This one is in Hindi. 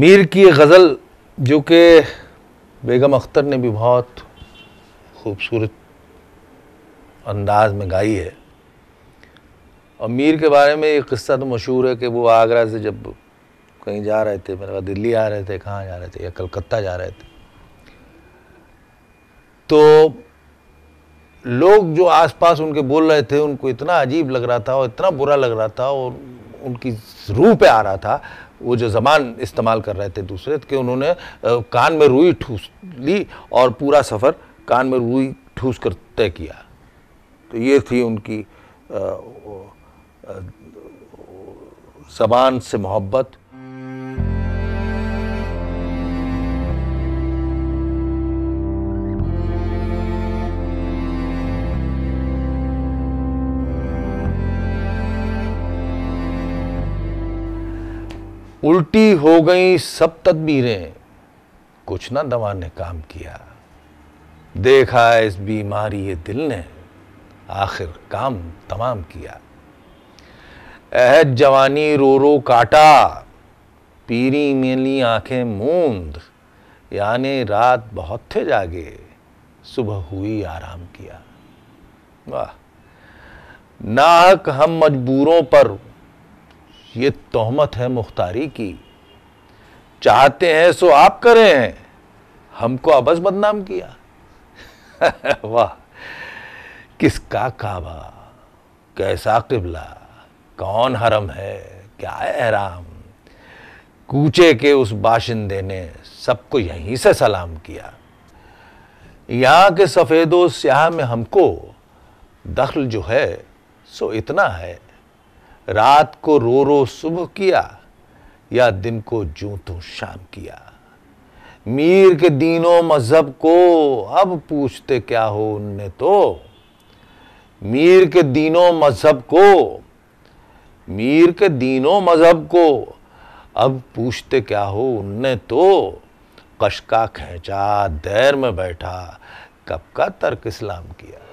मीर की गज़ल जो कि बेगम अख्तर ने भी बहुत खूबसूरत अंदाज में गाई है और मीर के बारे में ये किस्सा तो मशहूर है कि वो आगरा से जब कहीं जा रहे थे मेरे दिल्ली आ रहे थे कहाँ जा रहे थे या कलकत्ता जा रहे थे तो लोग जो आसपास उनके बोल रहे थे उनको इतना अजीब लग रहा था और इतना बुरा लग रहा था और उनकी रूह पे आ रहा था वो जो जबान इस्तेमाल कर रहे थे दूसरे कि उन्होंने कान में रुई ठूस ली और पूरा सफ़र कान में रुई ठूस कर तय किया तो ये थी उनकी जबान से मोहब्बत उल्टी हो गई सब तदबीरें कुछ ना दवा ने काम किया देखा इस बीमारी दिल ने आखिर काम तमाम किया अहद जवानी रो रो काटा पीरी मेली आंखें मूंद यानी रात बहुत थे जागे सुबह हुई आराम किया वाह नाहक हम मजबूरों पर ये तोहमत है मुख्तारी की चाहते हैं सो आप करें हमको अबस बदनाम किया वाह किसका काबा कैसा किबला कौन हरम है क्या हराम कूचे के उस बाशिंदे ने सबको यहीं से सलाम किया यहाँ के सफ़ेदो स्याह में हमको दखल जो है सो इतना है रात को रो रो सुबह किया या दिन को जू तो शाम किया मीर के दीनों मजहब को अब पूछते क्या हो उनने तो मीर के दीनों मजहब को मीर के दीनों मजहब को अब पूछते क्या हो उनने तो कश का खेचा दैर में बैठा कब का तर्क इस्लाम किया